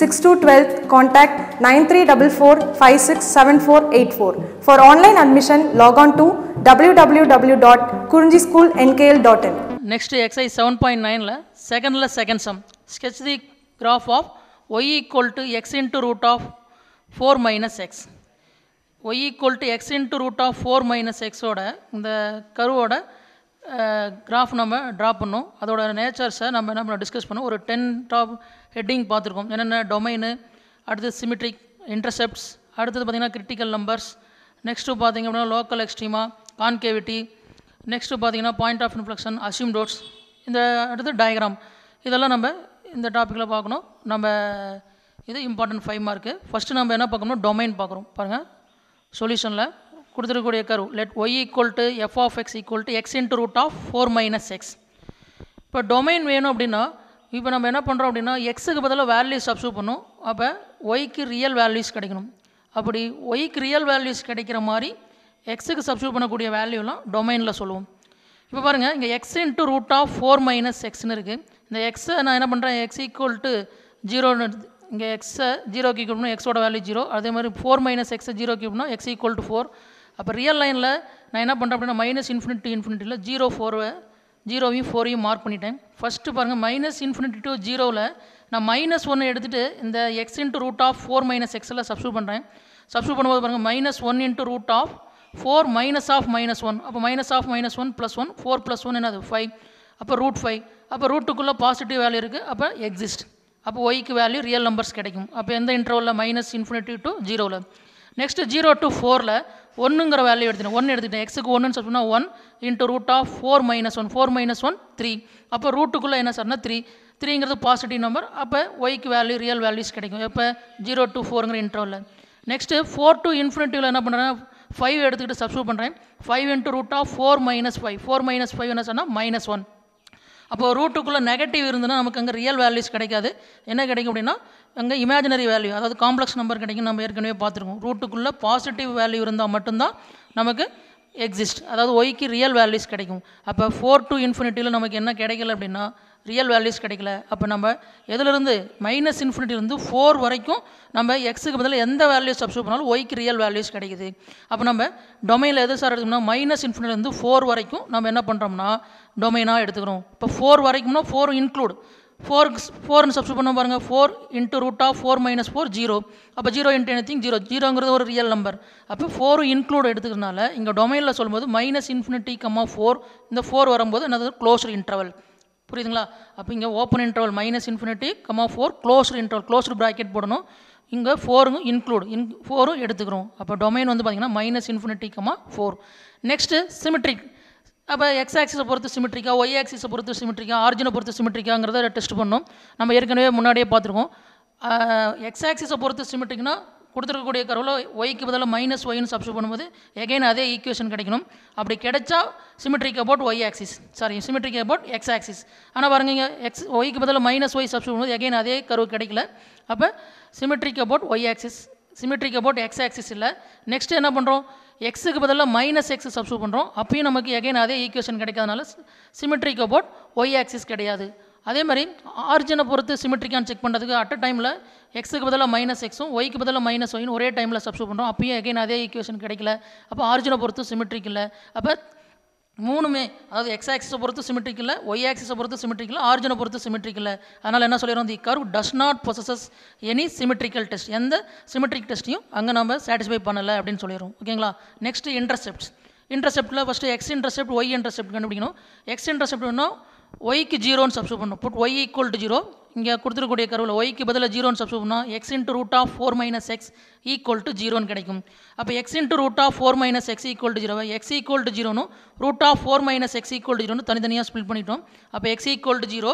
six two twelfth contact nine three double four five six seven four eight four for online admission log on to W W W dot Kurinji school NKL dot in next exercise seven point நைனில் செகண்டில் second sum sketch the graph of y equal to x into root of four minus x y equal to x into root of four minus எக்ஸோட இந்த கருவோட graph நம்ம draw பண்ணும் அதோட நேச்சர்ஸை நம்ம என்ன பண்ணோம் டிஸ்கஸ் பண்ணோம் ஒரு டென் டாப் ஹெட்டிங் பார்த்துருக்கோம் என்னென்ன டொமைனு அடுத்து சிமிட்ரிக் இன்டர்செப்ட்ஸ் அடுத்தது பார்த்திங்கன்னா கிரிட்டிக்கல் நம்பர்ஸ் நெக்ஸ்ட்டு பார்த்திங்க அப்படின்னா லோக்கல் எக்ஸ்ட்ரீமா கான்கேவிட்டி நெக்ஸ்ட்டு பார்த்திங்கன்னா point of inflection asymptotes இந்த அடுத்து டயக்ராம் இதெல்லாம் நம்ம இந்த டாப்பிக்கில் பார்க்கணும் நம்ம இது இம்பார்ட்டன்ட் ஃபைவ் மார்க்கு ஃபஸ்ட்டு நம்ம என்ன பார்க்கணும் டொமைன் பார்க்குறோம் பாருங்கள் சொல்யூஷனில் கொடுத்துருக்கக்கூடிய கரு let y equal to f of X equal to x into root of four minus x இப்போ டொமைன் வேணும் அப்படின்னா இப்போ நம்ம என்ன பண்ணுறோம் அப்படின்னா எக்ஸுக்கு பதிலாக வேல்யூஸ் சப்ஸ்டியூட் பண்ணும் அப்போ ஒய்க்கு ரியல் வேல்யூஸ் கிடைக்கணும் அப்படி ஒய்க்கு ரியல் வேல்யூஸ் கிடைக்கிற மாதிரி எக்ஸுக்கு சப்ஸ்டியூட் பண்ணக்கூடிய வேல்யூலாம் டொமைனில் சொல்லுவோம் இப்போ பாருங்கள் இங்கே x into root of four minus எக்ஸ்னு இருக்குது இந்த எக்ஸை நான் என்ன பண்ணுறேன் எக்ஸ் ஈக்குவல் டு ஜீரோன்னு இங்கே எக்ஸை ஜீரோ ஈக்குவல் எக்ஸோட வேல்யூ ஜீரோ அதே மாதிரி ஃபோர் மைனஸ் எக்ஸை zero equal x equal to four அப்போ ரியல் லைனில் நான் என்ன பண்ணுறேன் அப்படின்னா மைனஸ் இன்ஃபினிட்டி இன்ஃபினிட்டியில் ஜீரோ ஃபோர்வை ஜீரோவையும் ஃபோரையும் மார்க் பண்ணிட்டேன் ஃபஸ்ட்டு பாருங்கள் மைனஸ் இன்ஃபினிட்டி டு ஜீரோவில் நான் மைனஸ் ஒன்று எடுத்துகிட்டு இந்த x into root of four minus எக்ஸில் சப்ஸ்டியூட் பண்ணுறேன் சப்ஸ்டியூட் பண்ணும்போது பாருங்கள் minus one into root of four minus of minus one அப்போ minus of minus one plus one four plus one என்னது ஃபைவ் அப்போ ரூட் ஃபைவ் அப்போ ரூட்டுக்குள்ளே பாசிட்டிவ் வேல்யூ இருக்குது அப்போ எக்ஸிஸ்ட் அப்போ ஒய்க்கு வேல்யூ ரியல் நம்பர்ஸ் கிடைக்கும் அப்போ எந்த இன்டர்வலில் மைனஸ் இன்ஃபினிட்டி டு ஜீரோவில் நெக்ஸ்ட்டு ஜீரோ டு ஃபோரில் ஒன்றுங்கிற வேல்யூ எடுத்துட்டேன் ஒன்று எடுத்துக்கிட்டேன் எக்ஸுக்கு ஒன்றுன்னு சொன்னால் one into root of four minus one four minus one three அப்போ ரூட்டுக்குள்ளே என்ன சார்னா த்ரீ த்ரீங்கிறது பாசிட்டிவ் நம்பர் அப்போ ஒய்க்கு வேல்யூ ரியல் வேல்யூஸ் கிடைக்கும் இப்போ ஜீரோ டூ ஃபோருங்கிற இன்டர்வலில் நெக்ஸ்ட்டு ஃபோர் டூ இன்ஃபினிட்டிவில் என்ன பண்ணுறேன் ஃபைவ் எடுத்துக்கிட்டு சப்ஸ்டியூட் பண்ணுறேன் five into root of four minus five four minus five என்ன சொன்னால் மைனஸ் ஒன் அப்போ ரூட்டுக்குள்ளே நெகட்டிவ் இருந்ததுன்னா நமக்கு அங்கே ரியல் வேல்யூஸ் கிடைக்காது என்ன கிடைக்கும் அப்படின்னா அங்கே இமேஜினரி வேல்யூ அதாவது காம்ப்ளெக்ஸ் நம்பர் கிடைக்கும் நம்ம ஏற்கனவே பார்த்துருக்கோம் ரூட்டுக்குள்ளே பாசிட்டிவ் வேல்யூ இருந்தால் மட்டும்தான் நமக்கு எக்ஸிஸ்ட் அதாவது ஒய்க்கு ரியல் வேல்யூஸ் கிடைக்கும் அப்போ ஃபோர் டு இன்ஃபினிட்டியில் நமக்கு என்ன கிடைக்கல அப்படின்னா ரியல் வேல்யூஸ் கிடைக்கல அப்போ நம்ம எதுலேருந்து மைனஸ் இன்ஃபினிட்டிலேருந்து ஃபோர் வரைக்கும் நம்ம எக்ஸுக்கு பதிலாக எந்த வேல்யூஸ் சப்ஸ்டியூட் பண்ணாலும் ஒய்க்கு ரியல் வேல்யூஸ் கிடைக்குது அப்போ நம்ம டொமைனில் எது சார் எடுக்கணும்னா மைனஸ் இன்ஃபினிட்டிலேருந்து ஃபோர் வரைக்கும் நம்ம என்ன பண்ணுறோம்னா டொமைனாக எடுத்துக்கிறோம் இப்போ ஃபோர் வரைக்கும்னா ஃபோர் இன்க்ளூட் ஃபோர் ஃபோர்னு சப்ஸ்டியூட் பண்ண பாருங்கள் four into root of four minus four zero அப்போ ஜீரோ இன்ட்டு திங் ஜீரோ ஜீரோங்கிறது ஒரு ரியல் நம்பர் அப்போ ஃபோர் இன்க்ளூட் எடுத்துக்கிறதுனால இங்கே டொமைனில் சொல்லும்போது மைனஸ் இன்ஃபினிட்டி கம்மா ஃபோர் இந்த ஃபோர் வரும்போது என்னது க்ளோஸர் இன்ட்ரவல் புரியுதுங்களா அப்போ இங்கே open interval minus infinity comma four closed interval closed bracket போடணும் இங்கே ஃபோரும் இன்க்ளூட் இன் ஃபோரும் எடுத்துக்கிறோம் அப்போ டொமைன் வந்து பார்த்திங்கன்னா minus infinity comma four next symmetric அப்போ எக்ஸ் ஆக்சிஸை பொறுத்து சிமெட்ரிக்கா ஒய் ஆக்சிஸை பொறுத்து சிமெட்ரிக்கா ஆர்ஜினை பொறுத்து சிமெட்ரிக்காங்கிறத டெஸ்ட் பண்ணோம் நம்ம ஏற்கனவே முன்னாடியே பார்த்துருக்கோம் எக்ஸ் ஆக்சிஸை பொறுத்து சிமெட்ரிக்னா கொடுத்துருக்கக்கூடிய கருவில் ஒய்க்கு பதிலாக மைனஸ் ஒய்னு சப்ஸ்ட் பண்ணும்போது எகைன் அதே ஈக்குவேஷன் கிடைக்கணும் அப்படி கிடைச்சா symmetric about y axis sorry symmetric about x axis ஆனால் பாருங்க இங்கே எக்ஸ் ஒய்க்கு பதிலாக மைனஸ் ஒய் சப்ஸ்ட் பண்ணும்போது எகைன் அதே கருவு கிடைக்கல அப்போ symmetric about y axis symmetric about x axis இல்லை நெக்ஸ்ட்டு என்ன பண்ணுறோம் எக்ஸுக்கு பதிலாக மைனஸ் எக்ஸ் சப்ஸ்டியூட் பண்ணுறோம் அப்பயும் நமக்கு எகைன் அதே ஈக்குவேஷன் கிடைக்காதனால சிமெட்ரிக் அபவுட் ஒய் ஆக்சிஸ் கிடையாது அதே மாதிரி ஆர்ஜினை பொறுத்து சிமெட்ரிக்கான்னு செக் பண்ணுறதுக்கு அட் அ டைமில் எக்ஸுக்கு பதிலாக மைனஸ் எக்ஸும் ஒய்க்கு பதிலாக மைனஸ் ஒய்னு ஒரே டைமில் சப்ஸ்டியூட் பண்ணுறோம் அப்பயும் எகைன் அதே ஈக்குவேஷன் கிடைக்கல அப்போ ஆர்ஜினை பொறுத்து சிமெட்ரிக் இல்லை அப்போ மூணுமே அதாவது எக்ஸ் ஆக்சிஸை பொறுத்து சிமெட்ரிக் இல்லை ஒய் ஆக்சிஸை பொறுத்து சிமெட்ரிக் இல்லை ஆர்ஜினை பொறுத்து சிமெட்ரிக் இல்லை அதனால் என்ன சொல்லிடுறோம் the curve does not possess any symmetrical test எந்த சிமெட்ரிக் டெஸ்ட்டையும் அங்கே நம்ம சாட்டிஸ்ஃபை பண்ணலை அப்படின்னு சொல்லிடுறோம் ஓகேங்களா நெக்ஸ்ட் இன்டர்செப்ட்ஸ் இன்டர்செப்ட்டில் first x intercept y intercept கண்டுபிடிக்கணும் எக்ஸ் வேணும் ஒய்க்கு ஜீரோன்னு சப்ஸ்கிரைப் பண்ணணும் put y equal to zero இங்கே கொடுத்துருக்கூடிய கருவில் ஒய்க்கு பதிலாக ஜீரோன்னு சப்ஸ்கிரைப் பண்ணால் x into root of four minus x equal to ஜீரோன்னு கிடைக்கும் அப்போ x into root of four minus x equal to zero x equal to ஜீரோனும் root of four minus x equal to ஜீரோனு தனித்தனியாக ஸ்பிட் பண்ணிட்டோம் அப்போ x equal to zero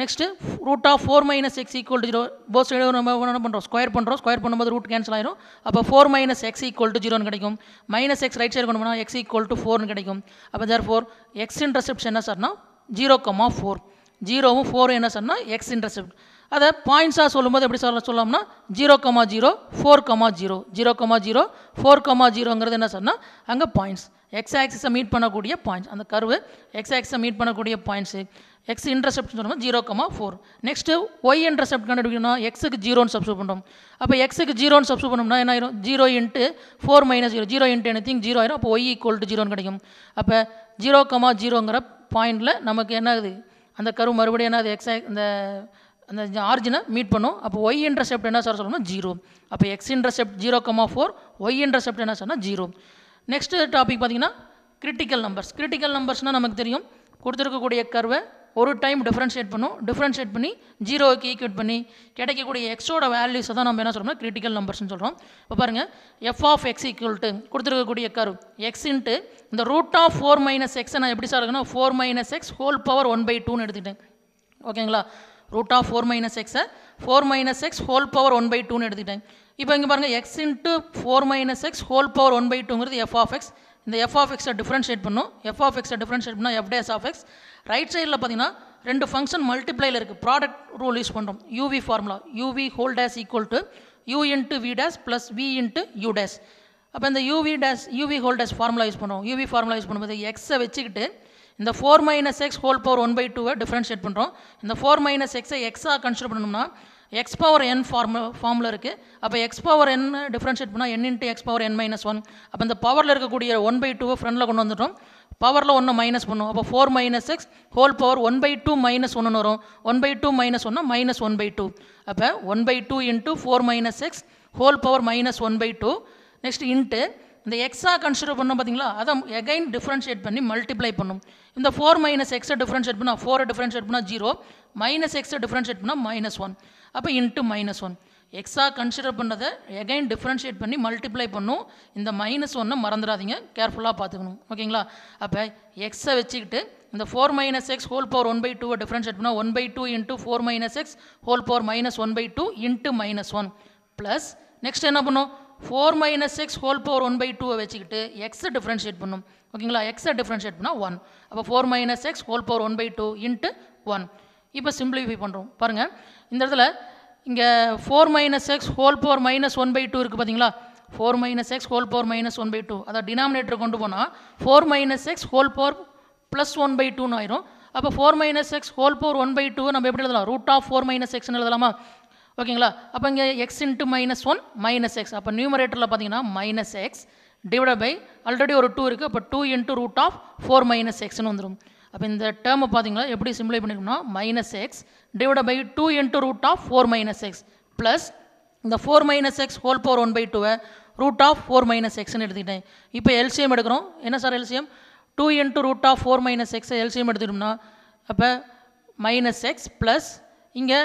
next root of four minus x equal to zero போஸ் நம்ம என்ன பண்ணுறோம் square பண்ணுறோம் ஸ்கொயர் பண்ணும்போது ரூட் கேன்சல் ஆயிரும் அப்போ four minus x equal to ஜீரோன்னு கிடைக்கும் மைனஸ் எக்ஸ் ரைட் சைடு கொண்டு போனால் எக்ஸ் ஈக்குவல் டு ஃபோர்னு கிடைக்கும் அப்போ தேர் ஃபோர் எக்ஸ் இன்டர்செப்ஷன் என்ன சார்னா ஜீரோ கம்மா ஃபோர் ஜீரோவும் ஃபோரும் என்ன சொன்னால் எக்ஸ் இன்டர்செப்ட் அதை பாயிண்ட்ஸாக சொல்லும்போது எப்படி சொல்ல சொல்லோம்னா zero comma zero four comma zero zero comma zero four comma ஜீரோங்கிறது என்ன சொன்னால் அங்கே பாயிண்ட்ஸ் எக்ஸ் ஆக்சிஸை மீட் பண்ணக்கூடிய பாயிண்ட்ஸ் அந்த கருவு எக்ஸ் ஆக்சிஸை மீட் பண்ணக்கூடிய பாயிண்ட்ஸு எக்ஸ் இன்டர்செப்ட்னு சொல்லும்போது zero comma four next y intercept கண்டுபிடிக்கணும்னா எக்ஸுக்கு ஜீரோன்னு சப்ஸ்டியூட் பண்ணுறோம் அப்போ எக்ஸுக்கு ஜீரோன்னு சப்ஸ்டியூட் பண்ணோம்னா என்ன ஆயிரும் zero into four minus zero zero into any thing zero ஆயிரும் அப்போ ஒய் ஈக்குவல் டு ஜீரோன்னு கிடைக்கும் அப்போ ஜீரோ கமா ஜீரோங்கிற பாயிண்டில் நமக்கு என்னாகுது அந்த கரு மறுபடியும் என்னது எக்ஸை இந்த அந்த ஆர்ஜினை மீட் பண்ணும் அப்போ ஒய் இன்டர்செப்ட் என்ன சார் சொல்லணும் ஜீரோ அப்போ x intercept zero comma four y intercept என்ன சொன்னால் ஜீரோ நெக்ஸ்ட்டு டாபிக் பார்த்திங்கன்னா கிரிட்டிக்கல் நம்பர்ஸ் கிரிட்டிக்கல் நம்பர்ஸ்னால் நமக்கு தெரியும் கொடுத்துருக்கக்கூடிய கர்வை ஒரு டைம் டிஃப்ரென்ஷியேட் பண்ணும் டிஃப்ரென்ஷியேட் பண்ணி ஜீரோவுக்கு ஈக்குவேட் பண்ணி கிடைக்கக்கூடிய எக்ஸோட வேல்யூஸை தான் நம்ம என்ன சொல்கிறோம் கிரிட்டிக்கல் நம்பர்ஸ்னு சொல்கிறோம் இப்போ பாருங்கள் எஃப் ஆஃப் எக்ஸ் ஈக்குவல்ட்டு கொடுத்துருக்கக்கூடிய கரு எக்ஸ் இன்ட்டு இந்த ரூட் ஆஃப் ஃபோர் மைனஸ் எக்ஸை நான் எப்படி சார் இருக்கணும் four minus x whole power one by டூன்னு எடுத்துக்கிட்டேன் ஓகேங்களா ரூட் ஆஃப் ஃபோர் மைனஸ் எக்ஸை four minus x whole power one by டூன்னு எடுத்துக்கிட்டேன் இப்போ இங்கே பாருங்கள் x into four minus x whole power one by டூங்கிறது எஃப் ஆஃப் எக்ஸ் இந்த எஃப் ஆஃப் எக்ஸை டிஃப்ரென்ஷியேட் பண்ணும் எஃப் ஆஃப் எக்ஸை டிஃப்ரென்ஷியேட் பண்ணால் f dash of X right சைடில் பார்த்தீங்கன்னா ரெண்டு ஃபங்க்ஷன் மல்டிப்ளையில் இருக்குது ப்ராடக்ட் ரூல் யூஸ் பண்ணுறோம் UV formula UV whole dash equal to U into we dash plus V into you dash அப்போ இந்த UV dash UV whole dash formula use பண்ணுறோம் UV formula use பண்ணும்போது எக்ஸை வச்சுக்கிட்டு இந்த four minus x whole power one by டூவை differentiate பண்ணுறோம் இந்த ஃபோர் மைனஸ் எக்ஸை எக்ஸாக கன்சிடர் பண்ணணும்னா எக்ஸ் பவர் என் ஃபார்மு ஃபார்மில் இருக்குது அப்போ எக்ஸ் பவர் என் டிஃப்ரென்ஷியேட் பண்ணால் n into x power n minus one அப்போ இந்த பவரில் இருக்கக்கூடிய ஒன் பை டூவை ஃப்ரெண்டில் கொண்டு வந்துட்டோம் பவரில் ஒன்று மைனஸ் பண்ணும் அப்போ four minus x whole power one by two minus ஒன்றுனு வரும் ஒன் பை டூ மைனஸ் ஒன்று மைனஸ் ஒன் பை டூ அப்போ one by two into four minus x whole power minus one by two next into இந்த எக்ஸாக consider பண்ணோம் பார்த்தீங்களா அதை again differentiate பண்ணி மல்டிப்ளை பண்ணும் இந்த ஃபோர் மைனஸ் எக்ஸை டிஃப்ரென்ஷியேட் பண்ணால் ஃபோரை டிஃப்ரென்ஷியேட் பண்ணால் ஜீரோ மைனஸ் எக்ஸை டிஃப்ரென்ஷியேட் பண்ணால் மைனஸ் ஒன் அப்போ இன்ட்டு மைனஸ் ஒன் எக்ஸா கன்சிடர் பண்ணதை எகைன் டிஃப்ரென்ஷியேட் பண்ணி மல்டிப்ளை பண்ணும் இந்த மைனஸ் ஒன்னை மறந்துடாதீங்க கேர்ஃபுல்லாக பார்த்துக்கணும் ஓகேங்களா அப்போ எக்ஸை வச்சுக்கிட்டு இந்த four minus x whole power one by டூவை டிஃப்ரென்ஷியேட் பண்ணால் one by two into four minus x whole power minus one by two into minus one plus next என்ன பண்ணும் four minus x whole power one by டூவை வச்சுக்கிட்டு எக்ஸை differentiate பண்ணும் ஓகேங்களா எக்ஸை டிஃப்ரென்ஷியேட் பண்ணால் ஒன் அப்போ four minus x whole power one by two into one இப்போ சிம்பிளிஃபை பண்ணுறோம் பாருங்கள் இந்த இடத்துல இங்கே four minus x whole power minus one by two இருக்குது பார்த்தீங்களா four minus x whole power minus one by two அதை டினாமினேட்டர் கொண்டு போனால் four minus x whole power plus one by டூன்னு ஆயிரும் அப்போ four minus x whole power one by two நம்ம எப்படி எழுதலாம் ரூட் ஆஃப் ஃபோர் மைனஸ் எக்ஸ்ன்னு எழுதலாமா ஓகேங்களா அப்போ இங்கே x into minus one minus x அப்போ நியூமரேட்டரில் பார்த்தீங்கன்னா minus x divide by already ஒரு டூ இருக்குது அப்போ two into root of four minus எக்ஸ்னு வந்துடும் அப்போ இந்த டேர்மை பார்த்தீங்களா எப்படி சிம்ப்ளை பண்ணிக்கணும்னா minus x divide by two into root of four minus x plus இந்த four minus x whole four one by டூவை ரூட் ஆஃப் ஃபோர் மைனஸ் எக்ஸ்னு எடுத்துக்கிட்டேன் இப்போ எல்சிஎம் எடுக்கிறோம் என்ன sir LCM two into root of four minus எக்ஸை LCM எடுத்துக்கிட்டோம்னா அப்போ மைனஸ் எக்ஸ் ப்ளஸ் இங்கே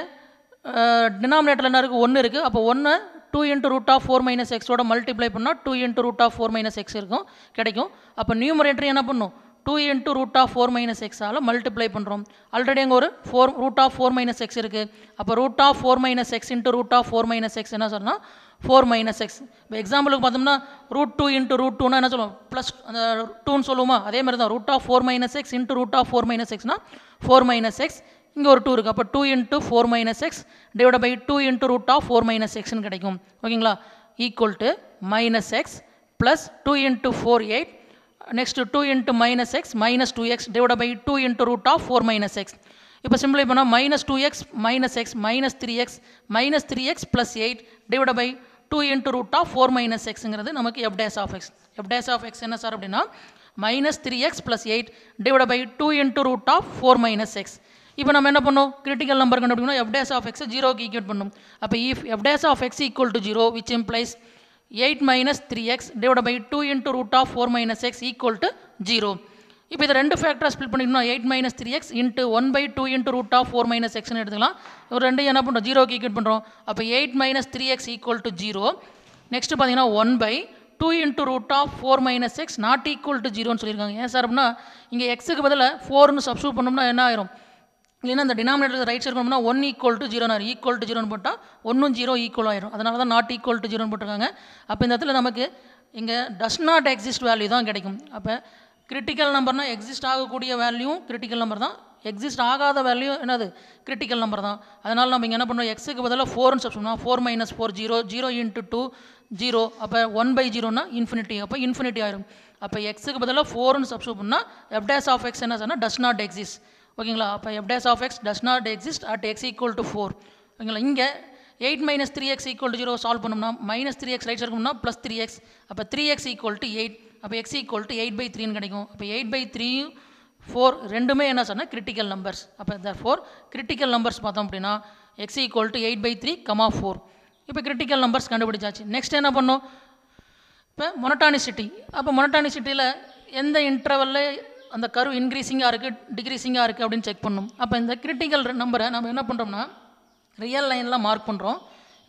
டினாமினேட்டர் என்ன இருக்குது ஒன்று இருக்குது அப்போ ஒன்று two into root of four minus எக்ஸோட மல்டிப்ளை பண்ணால் two into root of four minus x இருக்கும் கிடைக்கும் அப்போ நியூமரேட்டர் என்ன பண்ணும் two into root of four minus எக்ஸால் மல்டிப்ளை பண்ணுறோம் ஆல்ரெடி அங்கே ஒரு four root of four minus x இருக்குது அப்போ root of four minus x into root of four minus x என்ன சொன்னால் ஃபோர் மைனஸ் எக்ஸ் இப்போ எக்ஸாம்பிளுக்கு பார்த்தோம்னா ரூட் டூ இன்ட்டு ரூட் டூனா என்ன சொல்லுவோம் ப்ளஸ் அந்த டூன்னு சொல்லுவோமா அதே மாதிரி தான் root of four minus x into root of four minus எக்ஸ்னால் ஃபோர் மைனஸ் எக்ஸ் இங்கே ஒரு டூ இருக்குது அப்போ two into four minus x divide by two into root of four minus எக்ஸ்னு கிடைக்கும் ஓகேங்களா equal to minus x plus two into four eight next two into minus x minus two x divide by two into root of four minus x இப்போ simplify பண்ணால் minus two X minus x minus three x minus three x plus eight divide by two into root of four minus எக்ஸுங்கிறது நமக்கு f dash of x f dash of X என்ன sir அப்படின்னா minus three x plus eight divide by two into root of four minus x இப்போ நம்ம என்ன பண்ணோம் critical number கண்டுபிடிக்கணும் f dash of எக்ஸை ஜீரோக்கு ஈக்குவேட் பண்ணும் அப்போ if f dash of X equal to zero which implies eight minus three x divide by two into root of four minus x equal to zero இப்போ இதை ரெண்டு ஃபேக்டராக split பண்ணிக்கணும் eight minus three x into one by two into root of four minus எக்ஸ்னு எடுத்துக்கலாம் ஒரு ரெண்டு என்ன பண்ணுறோம் ஜீரோக்கு ஈக்குவேட் பண்ணுறோம் அப்போ eight minus three x equal to zero next பார்த்தீங்கன்னா one by two into root of four minus x not equal to ஜீரோன்னு சொல்லியிருக்காங்க ஏன் சார் அப்படின்னா இங்கே எக்ஸுக்கு பதில் ஃபோர்னு சப்ஸ்டியூட் பண்ணோம்னா என்ன ஆயிரும் இல்லைன்னா அந்த டினாமினேட்டர் ரைட் சைட் பண்ணால் ஒன் ஈக்குவல் டு ஜீரோன்னு ஆயிரும் ஈக்குவல் டு ஜீரோன்னு போட்டால் ஒன்றும் ஜீரோ ஈக்குவல் ஆயிரும் அதனால தான் நாட் ஈக்குவல் டு ஜீரோன்னு போட்டிருக்காங்க அப்போ இந்த இடத்துல நமக்கு இங்கே டஸ் நாட் எக்ஸிஸ்ட் வேல்யூ தான் கிடைக்கும் அப்போ கிரிட்டிக்கல் நம்பர்னால் எக்ஸிஸ்ட் ஆகக்கூடிய வேல்யூவும் கிரிட்டிக்கல் நம்பர் தான் எக்ஸிஸ்ட் ஆகாத வேல்யூ என்னது கிரிட்டிக்கல் நம்பர் தான் அதனால் நம்ம இங்கே என்ன பண்ணுவோம் எக்ஸுக்கு பதிலாக ஃபோர்னு சொல்லுவோம் four minus four zero zero into two zero அப்போ ஒன் பை ஜீரோனா இன்ஃபினிட்டி அப்போ இன்ஃபினிட்டி ஆயிரும் அப்போ எக்ஸுக்கு பதிலாக ஃபோர்னு சப்ஸ்டியூட் பண்ணால் எஃப்டேஸ் ஆஃப் எக்ஸ் என்ன சொன்னால் டஸ் நாட் எக்ஸிஸ்ட் ஓகேங்களா அப்போ f dash of x does not exist at x equal to four ஓகேங்களா இங்கே eight minus three x equal to zero solve பண்ணோம்னா மைனஸ் த்ரீ எக்ஸ் ரைட் இருக்கணும்னா ப்ளஸ் த்ரீ எக்ஸ் அப்போ three x equal to eight அப்போ x equal to eight by த்ரீன்னு கிடைக்கும் அப்போ eight by த்ரீயும் ஃபோர் ரெண்டுமே என்ன சொன்னால் கிரிட்டிக்கல் நம்பர்ஸ் அப்போ இந்த ஃபோர் கிரிட்டிக்கல் நம்பர்ஸ் பார்த்தோம் அப்படின்னா x equal to eight by three comma four இப்போ கிரிட்டிக்கல் நம்பர்ஸ் கண்டுபிடிச்சாச்சு நெக்ஸ்ட் என்ன பண்ணோம் இப்போ மொனட்டானிசிட்டி அப்போ மொனட்டானிசிட்டியில் எந்த இன்டர்வலில் அந்த கரு இன்க்ரீஸிங்காக இருக்குது டிக்ரீஸிங்காக இருக்குது அப்படின்னு செக் பண்ணணும் அப்போ இந்த கிரிட்டிக்கல் நம்பரை நம்ம என்ன பண்ணுறோம்னா ரியல் லைனில் மார்க் பண்ணுறோம்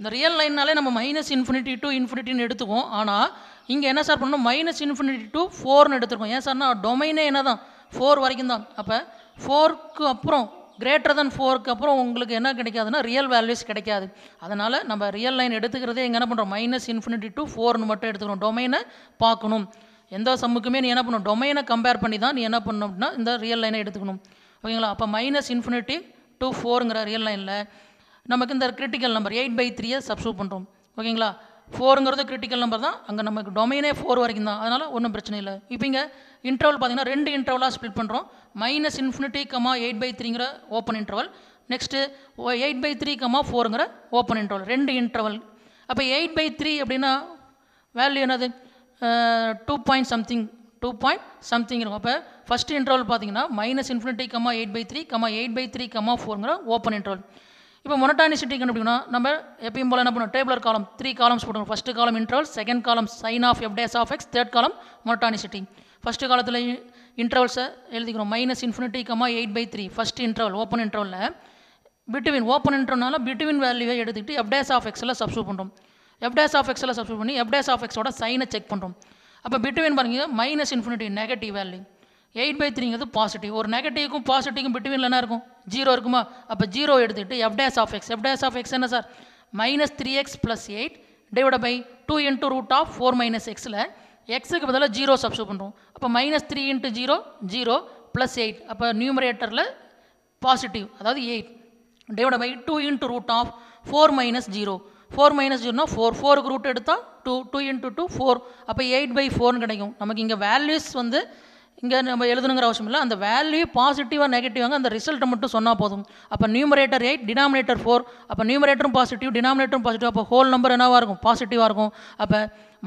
இந்த ரியல் லைன்னாலே நம்ம மைனஸ் இன்ஃபினிட்டி டு இன்ஃபினிட்டின்னு எடுத்துக்குவோம் ஆனால் இங்கே என்ன சார் பண்ணணும் மைனஸ் இன்ஃபினிட்டி டு ஃபோர்னு எடுத்துருக்கோம் ஏன் சார்னா டொமைனே என்ன தான் ஃபோர் வரைக்கும் தான் அப்போ ஃபோர்க்கு அப்புறம் கிரேட்டர் தென் ஃபோருக்கு அப்புறம் உங்களுக்கு என்ன கிடைக்காதுன்னா ரியல் வேல்யூஸ் கிடைக்காது அதனால் நம்ம ரியல் லைன் எடுத்துக்கிறதே எங்கே என்ன பண்ணுறோம் மைனஸ் இன்ஃபினிட்டி டு ஃபோர்னு மட்டும் எடுத்துக்கிறோம் டொமைனை பார்க்கணும் எந்த சம்முக்குமே நீ என்ன பண்ணும் டொமைனை கம்பேர் பண்ணி தான் நீ என்ன பண்ணணும் அப்படின்னா இந்த ரியல் லைனை எடுத்துக்கணும் ஓகேங்களா அப்போ மைனஸ் இன்ஃபினிட்டி டூ ஃபோருங்கிற ரியல் லைனில் நமக்கு இந்த கிரிட்டிக்கல் நம்பர் எயிட் பை த்ரீயை சப்ஸ்டியூட் பண்ணுறோம் ஓகேங்களா ஃபோருங்கிறது கிரிட்டிக்கல் நம்பர் தான் அங்கே நமக்கு டொமைனே ஃபோர் வரைக்கும் தான் அதனால் ஒன்றும் பிரச்சனை இல்லை இப்போ இங்கே இன்டர்வல் பார்த்தீங்கன்னா ரெண்டு இன்டர்வலாக ஸ்ப்ளிட் பண்ணுறோம் minus infinity comma eight by த்ரீங்கிற open interval next eight by three comma ஃபோருங்கிற ஓப்பன் இன்டர்வல் ரெண்டு இன்டர்வல் அப்போ எயிட் பை த்ரீ அப்படின்னா வேல்யூ என்னது two point something two point something இருக்கும் அப்போ ஃபஸ்ட் இன்ட்ரவல் பார்த்தீங்கன்னா minus infinity comma eight by three comma eight by three comma ஃபோருங்கிற open interval இப்போ மொனட்டானிசிட்டி கண்டுபிடிக்கணும் நம்ம எப்பயும் போல் என்ன பண்ணுவோம் டேபிளர் காலம் த்ரீ காலம்ஸ் போட்டுருவோம் first column interval second column sign of f dash of x third column monotonicity first காலத்தில் இன்ட்ரவல்ஸை எழுதிக்கிறோம் minus infinity comma eight by three first interval open இன்ட்ரவலில் பிட்வீன் ஓப்பன் இன்ட்ரவல்னால பிட்வீன் வேல்யூவை எடுத்துக்கிட்டு f dash of எக்ஸில் substitute பண்ணுறோம் f dash of எக்ஸில் சப்ஸ்டியூட் பண்ணி எஃப்டேஸ் ஆஃப் எக்ஸோட சைனை செக் பண்ணுறோம் அப்போ பிட்வீன் பாருங்கள் minus infinity negative value eight by த்ரீங்கிறது பாசிட்டிவ் ஒரு நெகட்டிவ்க்கும் பாசிட்டிவ்க்கும் பிட்வீனில் என்ன இருக்கும் ஜீரோ இருக்குமா அப்போ ஜீரோ எடுத்துகிட்டு f dash of x f dash of X என்ன sir minus three x plus eight divide by two into root of four minus எக்ஸில் எக்ஸுக்கு பதிலாக ஜீரோ சப்ஸ்டியூட் பண்ணுறோம் அப்போ minus three into zero zero plus eight அப்போ நியூமரேட்டரில் பாசிட்டிவ் அதாவது eight divide by two into root of four minus zero four minus ஜீரோனா four ஃபோருக்கு ரூட் எடுத்தால் two two into two four அப்போ எயிட் பை ஃபோர்னு கிடைக்கும் நமக்கு இங்கே வேல்யூஸ் வந்து இங்கே நம்ம எழுதணுங்கிற அவசியம் இல்லை அந்த வேல்யூ பாசிட்டிவாக நெகட்டிவாங்க அந்த ரிசல்ட்டை மட்டும் சொன்னால் போதும் அப்போ நியூமரேட்டர் எயிட் டினாமினேட்டர் ஃபோர் அப்போ நியூமரேட்டரும் பாசிட்டிவ் டினாமினேட்டரும் பாசிட்டிவ் அப்போ ஹோல் நம்பர் என்னவாக இருக்கும் பாசிட்டிவாக இருக்கும் அப்போ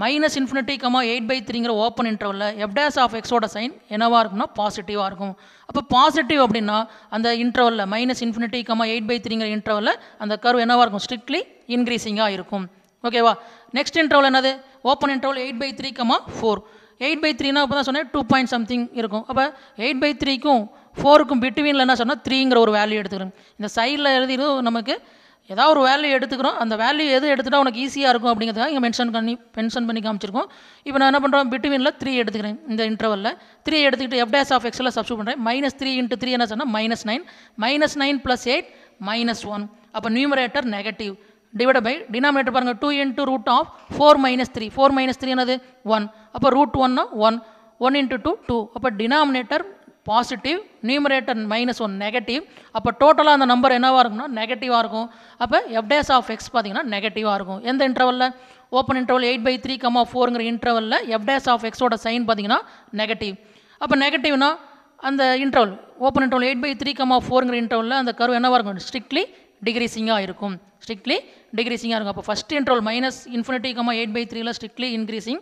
minus infinity comma eight by த்ரீங்கிற ஓப்பன் இன்டர்வலில் எப்டேஸ் ஆஃப் எக்ஸோட சைன் என்னவாக இருக்கும்னா பாசிட்டிவாக இருக்கும் அப்போ பாசிட்டிவ் அப்படின்னா அந்த இன்டர்வலில் minus infinity comma eight by த்ரீங்கிற இன்டர்வலில் அந்த கர்வ் என்னவாக இருக்கும் ஸ்ட்ரிக்ட்லி இன்க்ரீஸிங்காக இருக்கும் ஓகேவா நெக்ஸ்ட் இன்டர்வல் என்னது open interval eight by three comma four eight by த்ரீனா அப்போ தான் சொன்னேன் டூ பாயிண்ட் சம்திங் இருக்கும் அப்போ எயிட் பை த்ரீக்கும் ஃபோருக்கும் பிட்வீனில் என்ன சொன்னால் த்ரீங்கிற ஒரு வேல்யூ எடுத்துக்கிறேன் இந்த சைடில் எழுதிடும் நமக்கு ஏதாவது ஒரு வேல்யூ எடுத்துக்கிறோம் அந்த வேல்யூ எது எடுத்துகிட்டா உனக்கு ஈஸியாக இருக்கும் அப்படிங்கிறதுக்காக இங்கே மென்ஷன் பண்ணி மென்ஷன் பண்ணி காமிச்சிருக்கோம் இப்போ நான் என்ன பண்ணுறோம் பிட்வீனில் த்ரீ எடுத்துக்கிறேன் இந்த இன்டர்வலில் த்ரீ எடுத்துக்கிட்டு எஃப் டேஸ் ஆஃப் எக்ஸில் சப்ஸ்ட் பண்ணுறேன் மைனஸ் த்ரீ இன்ட்டு த்ரீ என்ன சொன்னால் minus nine minus nine plus eight minus one அப்போ numerator negative divide by denominator பாருங்கள் two into root of four minus three four minus three என்னது one அப்போ root ஒன்னா one one into two two அப்போ denominator positive numerator minus one negative அப்போ டோட்டலாக அந்த number என்னவாக இருக்கும்னா நெகட்டிவாக இருக்கும் அப்போ எஃப்டேஸ் ஆஃப் எக்ஸ் பார்த்தீங்கன்னா நெகட்டிவாக இருக்கும் எந்த இன்டர்வலில் open interval eight by three comma ஃபோருங்கிற இன்டர்வலில் எஃப்டேஸ் ஆஃப் எக்ஸோட சைன் பார்த்தீங்கன்னா நெகட்டிவ் அப்போ நெகட்டிவ்னா அந்த interval open interval eight by three comma ஃபோருங்கிற இன்டர்வலில் அந்த கரு என்னவாக இருக்கும் ஸ்ட்ரிக்ட்லி டிக்ரீசிங்காக இருக்கும் ஸ்ட்ரிக்ட்லி டிக்ரீசிங்காக இருக்கும் அப்போ first interval minus infinity comma eight by த்ரீல strictly increasing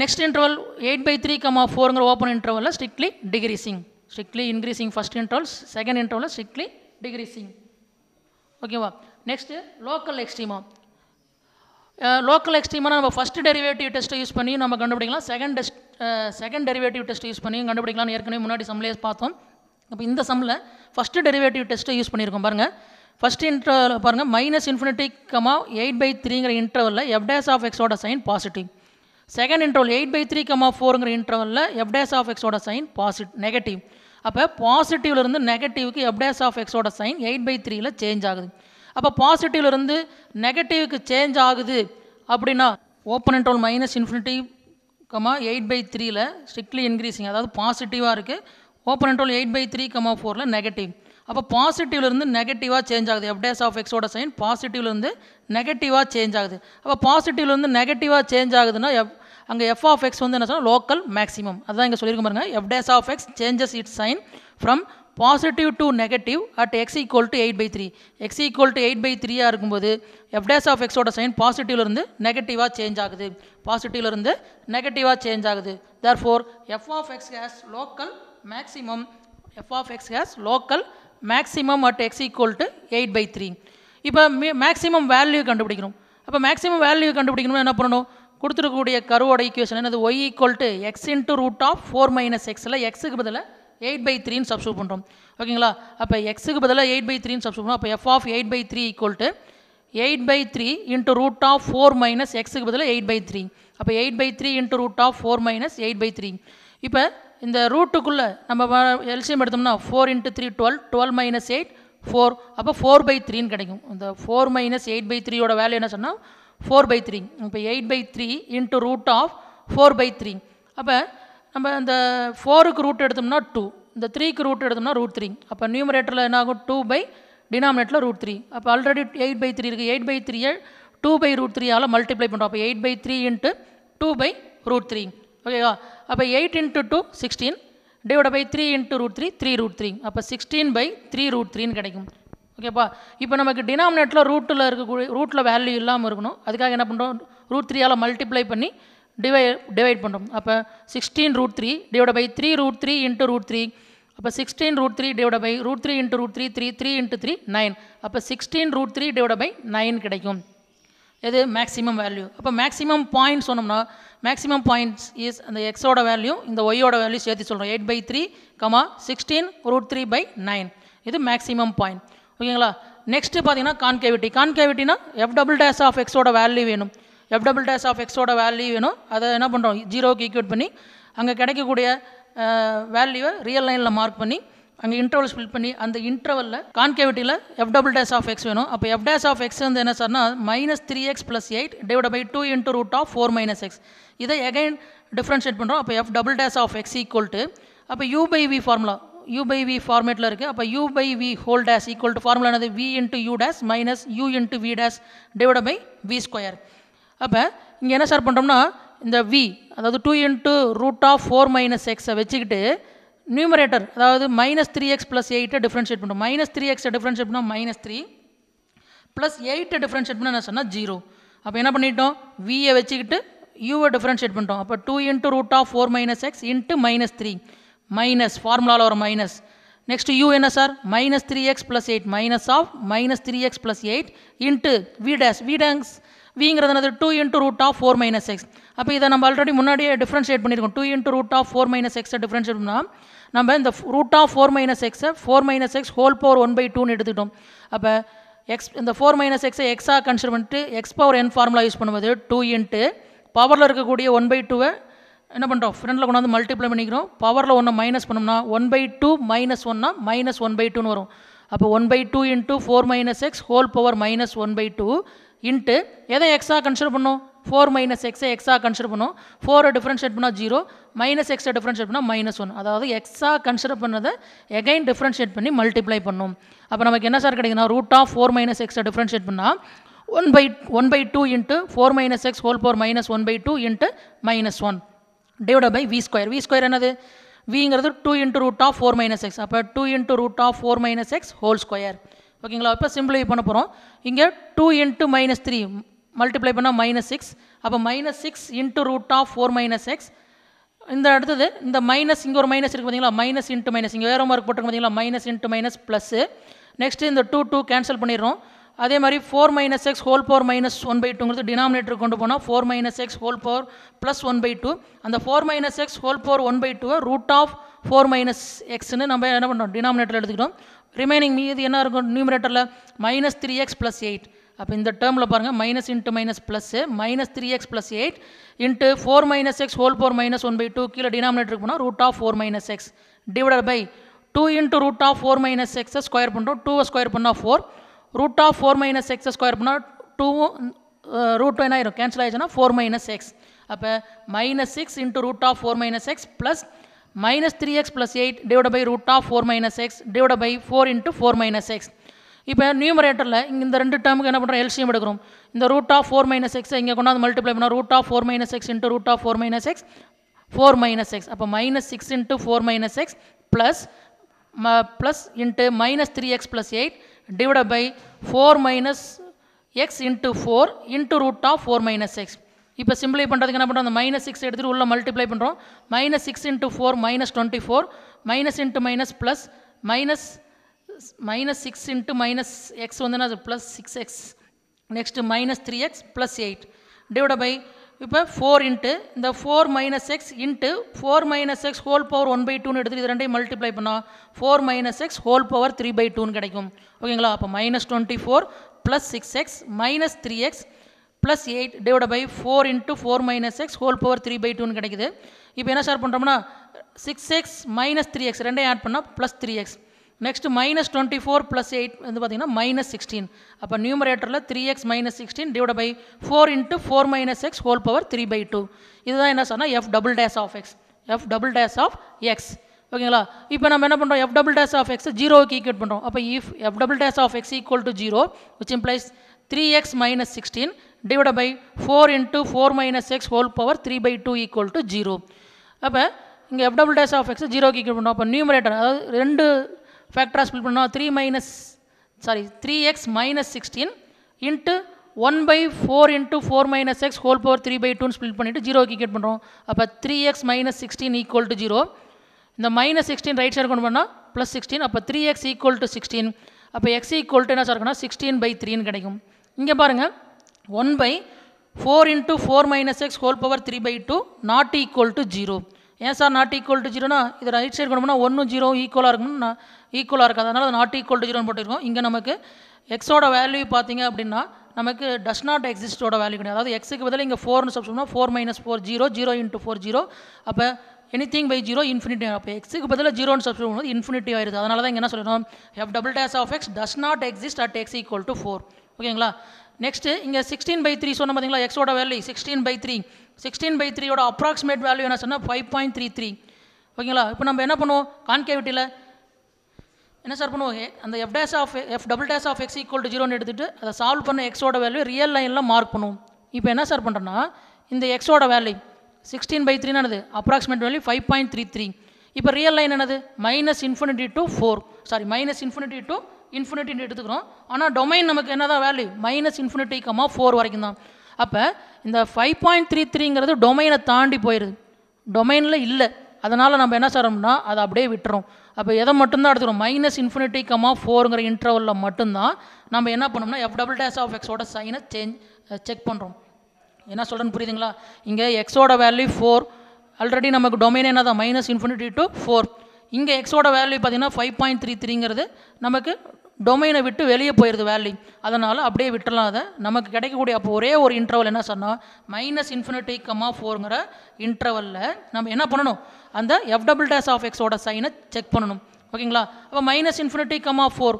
next interval eight by three comma ஃபோருங்கிற ஓப்பன் இன்ட்ரோவில் strictly decreasing strictly increasing first interval second இன்ட்ரோவில் ஸ்ட்ரிக்ட்லி டிக்ரீசிங் ஓகேவா நெக்ஸ்ட்டு லோக்கல் எக்ஸ்ட்ரீமா லோக்கல் எக்ஸ்ட்ரீமாக நம்ம ஃபஸ்ட் டெரிவேட்டிவ் டெஸ்ட்டை use பண்ணி நம்ம கண்டுபிடிக்கலாம் செகண்ட் டெஸ்ட் செகண்ட் டெரிவேட்டிவ் டெஸ்ட்டை யூஸ் பண்ணி கண்டுபிடிக்கலாம்னு ஏற்கனவே முன்னாடி சம்லேஸ் பார்த்தோம் அப்போ இந்த சம்மில் ஃபஸ்ட்டு டெரிவேட்டிவ் டெஸ்ட்டை யூஸ் பண்ணியிருக்கோம் பாருங்கள் ஃபஸ்ட் இன்டர்வல் பாருங்கள் minus infinity comma eight by த்ரீங்கிற இன்டர்வலில் எஃப் ஆஃப் எக்ஸோட sign positive second interval eight by three comma ஃபோருங்கிற இன்டர்வலில் எஃப் டேஸ் ஆஃப் எக்ஸோட சைன் பாசிட் நெகட்டிவ் அப்போ பாசிட்டிவ்லேருந்து நெகட்டிவ்க்கு எஃப் ஆஃப் எக்ஸோட சைன் எயிட் பை த்ரீயில் சேஞ்ச் ஆகுது அப்போ பாசிட்டிவ்லேருந்து நெகட்டிவ்க்கு சேஞ்ச் ஆகுது அப்படின்னா open interval minus infinity comma eight by த்ரீயில் ஸ்ட்ரிக்ட்லி இன்க்ரீஸிங் அதாவது பாசிட்டிவாக இருக்குது open interval eight by three comma ஃபோரில் நெகட்டிவ் அப்போ பாசிட்டிவ்லேருந்து நெகட்டிவாக சேஞ்ச் ஆகுது எஃப் டேஸ் ஆஃப் எக்ஸோட சைன் பாசிட்டிவ்லேருந்து நெகட்டிவாக சேஞ்ச் ஆகுது அப்போ பாசிட்டிவ்லேருந்து நெகட்டிவாக சேஞ்ச் ஆகுதுன்னா எஃப் அங்கே எஃப் ஆஃப் எக்ஸ் வந்து என்ன சொன்னால் லோக்கல் மேக்ஸிமம் அதுதான் இங்கே சொல்லியிருக்க பாருங்க f dash of x changes its sign from positive to negative at x equal to eight by three x equal to eight by த்ரீயாக இருக்கும்போது எஃப் டேஸ் ஆஃப் எக்ஸோட சைன் பாசிட்டிவ்லேருந்து நெகட்டிவாக சேஞ்ச் ஆகுது பாசிட்டிவ்லேருந்து நெகட்டிவாக சேஞ்ச் ஆகுது therefore f of x has local maximum f of x has local maximum at x equal to eight by three இப்போ மே மேக்ஸிமம் வேல்யூ கண்டுபிடிக்கணும் அப்போ மேக்ஸிமம் வேல்யூ கண்டுபிடிக்கணும்னா என்ன பண்ணணும் கொடுத்துருக்கக்கூடிய கருவோட ஈக்குவேஷன் என்னது y equal to x into root of four minus எக்ஸில் எக்ஸுக்கு பதிலாக எயிட் பை த்ரீன்னு சப்ஸ்டியூட் பண்ணுறோம் ஓகேங்களா அப்போ எக்ஸுக்கு பதிலாக எயிட் பை த்ரீன்னு சப்ஸ்டியூட் பண்ணுறோம் அப்போ f of eight by three equal to eight by three into root of four minus எக்ஸுக்கு பதிலாக எயிட் பை த்ரீ அப்போ eight by three into root of four minus eight by three இப்போ இந்த ரூட்டுக்குள்ளே நம்ம எல்சிஎம் எடுத்தோம்னா four into three twelve twelve minus eight four அப்போ four by த்ரீன்னு கிடைக்கும் இந்த ஃபோர் மைனஸ் எயிட் பை த்ரீயோட வேல்யூ என்ன சொன்னால் ஃபோர் பை த்ரீ இப்போ eight by three into root of four by three அப்போ நம்ம இந்த ஃபோருக்கு ரூட் எடுத்தோம்னா டூ இந்த த்ரீக்கு ரூட் எடுத்தோம்னா ரூட் த்ரீ அப்போ நியூமரேட்டரில் என்ன ஆகும் டூ பை டினாமினேட்டில் ரூட் த்ரீ அப்போ ஆல்ரெடி எயிட் பை த்ரீ இருக்குது எயிட் பை த்ரீயை டூ பை ரூட் த்ரீயால் மல்டிப்ளை பண்ணுறோம் அப்போ eight by three into two by root three ஓகேவா அப்போ eight into two sixteen divide by three into root three three root three அப்போ sixteen by three root த்ரீன்னு கிடைக்கும் ஓகேப்பா இப்போ நமக்கு டினாமினேட்டில் ரூட்டில் இருக்கக்கூடிய ரூட்டில் வேல்யூ இல்லாமல் இருக்கணும் அதுக்காக என்ன பண்ணுறோம் ரூட் த்ரீயால் மல்டிப்ளை பண்ணி டிவை டிவைட் பண்ணுறோம் அப்போ sixteen root three divide by three root three into root three அப்போ sixteen root three divide by root three into root three three three into three nine அப்போ sixteen root three divide by nine கிடைக்கும் எது maximum value அப்போ maximum point சொன்னோம்னா maximum points is அந்த எக்ஸோட value இந்த ஒய்யோட வேல்யூ சேர்த்து சொல்கிறோம் eight by three comma sixteen root three by nine இது மேக்ஸிமம் பாயிண்ட் ஓகேங்களா நெக்ஸ்ட்டு பார்த்தீங்கன்னா கான்கேவிட்டி கான்கேவிட்டினா எஃப் டபுள் டேஸ் ஆஃப் எக்ஸோட வேல்யூ வேணும் எஃப் டபுள் டேஸ் ஆஃப் எக்ஸோட வேல்யூ வேணும் அதை என்ன பண்ணுறோம் ஜீரோவுக்கு ஈக்குவேட் பண்ணி அங்கே கிடைக்கக்கூடிய வேல்யூவை ரியல் லைனில் மார்க் பண்ணி அங்கே இன்டர்வல் ஸ்பிளிட் பண்ணி அந்த இன்டர்வலில் கான்கேவிட்டியில் f double dash of x வேணும் அப்போ எஃப் டேஸ் ஆஃப் எக்ஸ் வந்து என்ன சார்னா minus three x plus eight divide by two into root of four minus x இதை எகைன் டிஃப்ரென்ஷியேட் பண்ணுறோம் அப்போ f double dash of X equal to அப்போ u by v formula u by v ஃபார்மேட்டில் இருக்குது அப்போ u by v whole dash equal to formula என்னது v into you days minus u into we dash divide by v square அப்போ இங்கே என்ன சார் பண்ணுறோம்னா இந்த வி அதாவது two into root of four minus எக்ஸை வச்சுக்கிட்டு நியூமரேட்டர் அதாவது மைனஸ் த்ரீ எக்ஸ் ப்ளஸ் எயிட்டை டிஃப்ரென்ஷியேட் பண்ணும் மைனஸ் த்ரீ எக்ஸை டிஃப்ரென்ஷியேட் பண்ணால் மைனஸ் த்ரீ ப்ளஸ் எயிட்டை டிஃப்ரென்ஷியேட் பண்ணால் என்ன சொன்னால் ஜீரோ அப்போ என்ன பண்ணிட்டோம் வியை வச்சுக்கிட்டு யூவை டிஃப்ரென்ஷியேட் பண்ணிட்டோம் அப்போ two into root of four minus x into minus three minus ஃபார்முலாவில் ஒரு மைனஸ் நெக்ஸ்ட் யூ என்ன sir minus three x plus eight minus of minus three x plus eight into we dash v டேங்ஸ் விங்கிறது என்னது two into root of four minus x அப்போ இதை நம்ம already முன்னாடியே டிஃப்ரென்ஷியேட் பண்ணியிருக்கோம் two into root of four minus எக்ஸை differentiate பண்ணால் நம்ம இந்த ரூட் ஆஃப் ஃபோர் மைனஸ் எக்ஸை four minus x whole power one by டூன்னு எடுத்துக்கிட்டோம் அப்போ எக்ஸ் இந்த ஃபோர் மைனஸ் எக்ஸை எக்ஸாக கன்சிடர் பண்ணிட்டு x power n formula use பண்ணும்போது டூ இன்ட்டு பவரில் இருக்கக்கூடிய ஒன் பை டூவை என்ன பண்ணுறோம் ஃப்ரெண்டில் கொண்டாந்து மல்டிப்ளை பண்ணிக்கிறோம் பவரில் ஒன்று மைனஸ் பண்ணோம்னா ஒன் பை டூ மைனஸ் ஒன்னா மைனஸ் ஒன் பை டூன்னு வரும் அப்போ one by two into four minus x whole power minus one by two into எதை எக்ஸாக கன்சிடர் பண்ணோம் ஃபோர் மைனஸ் எக்ஸை எக்ஸாக கன்சிடர் பண்ணோம் ஃபோரை டிஃப்ரென்ஷியேட் பண்ணால் ஜீரோ மைனஸ் எக்ஸை டிஃப்ரென்ஷியேட் பண்ணால் மைனஸ் ஒன் அதாவது எக்ஸாக கன்சிடர் பண்ணதை எகைன் டிஃப்ரென்ஷியேட் பண்ணி மல்டிப்ளை பண்ணும் அப்போ நமக்கு என்ன சார் கிடைக்குன்னா ரூட் ஆஃப் ஃபோர் மைனஸ் எக்ஸை டிஃப்ரென்ஷியேட் பண்ணால் one by one by two into four minus x whole four minus one by two into minus one divide by v square v square என்னது விங்கிறது two into root of four minus x அப்போ two into root of four minus x whole square ஓகேங்களா இப்போ சிம்பிளை பண்ண போகிறோம் இங்கே two into minus three multiply பண்ணால் மைனஸ் சிக்ஸ் அப்போ minus six into root of four minus x இந்த அடுத்தது இந்த மைனஸ் இங்கே ஒரு மைனஸ் இருக்குது பார்த்தீங்களா மைனஸ் இன்ட்டு மைனஸ் இங்கே வேறு மார்க் போட்டுருக்கு பார்த்தீங்களா minus into minus plus next இந்த டூ டூ கேன்சல் பண்ணிடுறோம் அதே மாதிரி four minus x whole power minus one by டூங்கிறது டினாமினேட்டர் கொண்டு போனால் four minus x whole power plus one by two அந்த four minus x whole power one by two root of four minus எக்ஸ்னு நம்ம என்ன பண்ணுறோம் டினாமினேட்டர் எடுத்துக்கிட்டோம் remaining மீது என்ன இருக்கும் நியூமினேட்டரில் minus three x plus eight அப்போ இந்த டேர்மில் பாருங்கள் minus into minus plus minus three x plus eight into four minus x whole four minus one by two கீழே டினாமினேட்டருக்கு போனால் root of four minus x divide by two into root of four minus எக்ஸை square பண்ணுறோம் டூவை square பண்ணால் four root of four minus எக்ஸை square பண்ணால் டூவும் ரூட் என்ன ஆயிரும் கேன்சல் ஆயிடுச்சுன்னா ஃபோர் மைனஸ் எக்ஸ் அப்போ minus six into root of four minus x plus minus three x plus eight divide by root of four minus x divide by four into four minus x இப்போ நியூமரேட்டரில் இங்கே இந்த ரெண்டு டேமுக்கு என்ன பண்ணுறோம் LCM எடுக்கிறோம் இந்த root of four minus x இங்கே கொண்டாந்து மல்டிப்ளை பண்ணால் root of four minus x into root of four minus x four minus x அப்போ minus six into four minus x plus ம plus into minus three x plus eight divide by four minus x into four into root of four minus x இப்போ சிம்பிளை பண்ணுறதுக்கு என்ன பண்ணுறோம் அந்த minus six எடுத்துகிட்டு உள்ளே மல்டிப்ளை பண்ணுறோம் minus six into four minus twenty four minus into minus plus minus minus six into minus x வந்துன்னா அது plus six x next minus three x plus eight divide by இப்போ four into இந்த four minus x into four minus x whole power one by டூன்னு எடுத்துட்டு இது ரெண்டையும் multiply பண்ணால் four minus x whole power three by டூன்னு கிடைக்கும் ஓகேங்களா அப்போ minus twenty four plus six x minus three x plus eight divide by four into four minus x whole power three by டூன்னு கிடைக்குது இப்போ என்ன சார் பண்ணுறோம்னா six x minus three x ரெண்டையும் ஆட் பண்ணால் plus three x next minus twenty four plus eight வந்து பார்த்திங்கன்னா மைனஸ் சிக்ஸ்டீன் அப்போ நியூமரேட்டரில் three x minus sixteen divide by four into four minus x whole power three by two இதுதான் என்ன சொன்னால் f double dash of x f double dash of x ஓகேங்களா இப்போ நம்ம என்ன பண்ணுறோம் f double dash of x ஜீரோவுக்கு equate பண்ணுறோம் அப்போ if f double dash of X equal to zero which implies three x minus sixteen divide by four into four minus x whole power three by two equal to zero அப்போ இங்கே f double dash of x ஜீரோக்கு equal பண்ணுவோம் அப்போ numerator அதாவது ரெண்டு ஃபேக்டராக split பண்ணோம் three minus sorry three x minus sixteen into one by four into four minus x whole power three by டூன்னு ஸ்பிளிட் பண்ணிவிட்டு ஜீரோ கிரிக்கெட் பண்ணுறோம் அப்போ three x minus sixteen equal to zero இந்த மைனஸ் சிக்ஸ்டீன் ரைட் சைடு கொண்டு பண்ணால் plus sixteen அப்போ three x equal to sixteen அப்போ எக்ஸ் ஈக்குவல் டு என்ன சார் இருக்குன்னா சிக்ஸ்டீன் பை த்ரீன்னு கிடைக்கும் இங்கே பாருங்கள் one by four into four minus x whole power three by two not equal to zero ஏன் சார் நாட் ஈக்குவல் டு ஜீரோனா இது ரைட் சைடு கொண்டு போனால் ஒன்றும் ஜீரோ ஈக்குவலாக இருக்கணும்னா ஈக்குவலாக இருக்குது அதனால் நாட் ஈக்குவல் டு ஜீரோன்னு போட்டிருக்கோம் இங்கே நமக்கு எக்ஸோட வேல்யூ பார்த்தீங்க அப்படின்னா நமக்கு டஸ் நாட் எக்ஸிஸ்டோட வேல்யூ கிடையாது அதாவது எக்ஸுக்கு பதில் இங்கே ஃபோர்னு சொன்னால் four minus four zero zero into four zero அப்போ anything by zero infinity அப்போ எக்ஸுக்கு பதில் ஜீரோன்னு சப்ஸ்டியூட் பண்ணும்போது இன்ஃபினிட்டி ஆயிருது அதனால தான் என்ன சொல்லணும் f double dash of x does not exist at x equal to four ஓகேங்களா நெக்ஸ்ட்டு இங்கே சிக்ஸ்டீன் பை த்ரீ சொன்ன பார்த்தீங்களா எக்ஸோட value sixteen by three sixteen by த்ரீயோட அப்ராக்சிமேட் வேல்யூ என்ன சொன்னால் ஃபைவ் பாயிண்ட் த்ரீ த்ரீ ஓகேங்களா இப்போ நம்ம என்ன பண்ணுவோம் கான்கேவிட்டியில் என்ன சார் பண்ணுவோம் அந்த f dash of f double dash of X equal to ஜீரோன்னு எடுத்துகிட்டு அதை சால்வ் பண்ண எக்ஸோட வேல்யூ ரியல் லைனில் மார்க் பண்ணுவோம் இப்போ என்ன சார் பண்ணுறேன்னா இந்த எக்ஸோட வேல்யூ சிக்ஸ்டீன் பை த்ரீனானது approximate value five point three three இப்போ ரியல் லைன் என்னது minus infinity to four sorry minus infinity to இன்ஃபினிட்டின்னு எடுத்துக்கிறோம் ஆனால் டொமைன் நமக்கு என்ன தான் value minus infinity comma four வரைக்கும் தான் அப்போ இந்த ஃபைவ் பாயிண்ட் த்ரீ த்ரீங்கிறது டொமைனை தாண்டி போயிடுது டொமைனில் இல்லை அதனால் நம்ம என்ன செய்கிறோம்னா அதை அப்படியே விட்டுறோம் அப்போ எதை மட்டும்தான் எடுத்துகிறோம் மைனஸ் இன்ஃபினிட்டி கமா ஃபோருங்கிற இன்டர்வலில் மட்டும்தான் நம்ம என்ன பண்ணோம்னா எஃப் டபுள் டேஸ் ஆஃப் எக்ஸோட சைனை சேஞ்ச் செக் பண்ணுறோம் என்ன சொல்கிறேன்னு புரியுதுங்களா இங்கே எக்ஸோட வேல்யூ ஃபோர் ஆல்ரெடி நமக்கு டொமைன் என்ன தான் மைனஸ் இன்ஃபினிட்டி டு ஃபோர் இங்கே எக்ஸோட வேல்யூ பார்த்திங்கன்னா ஃபைவ் பாயிண்ட் த்ரீ த்ரீங்கிறது நமக்கு டொமைனை விட்டு வெளியே போயிடுது வேல்யூ அதனால் அப்படியே விட்டுலாம் அதை நமக்கு கிடைக்கக்கூடிய அப்போ ஒரே ஒரு இன்டர்வல் என்ன சொன்னால் மைனஸ் இன்ஃபினிட்டி கம்மா ஃபோருங்கிற இன்டர்வலில் நம்ம என்ன பண்ணணும் அந்த எஃப் டபுள் டேஸ் ஆஃப் எக்ஸோட சைனை செக் பண்ணணும் ஓகேங்களா அப்போ minus infinity comma four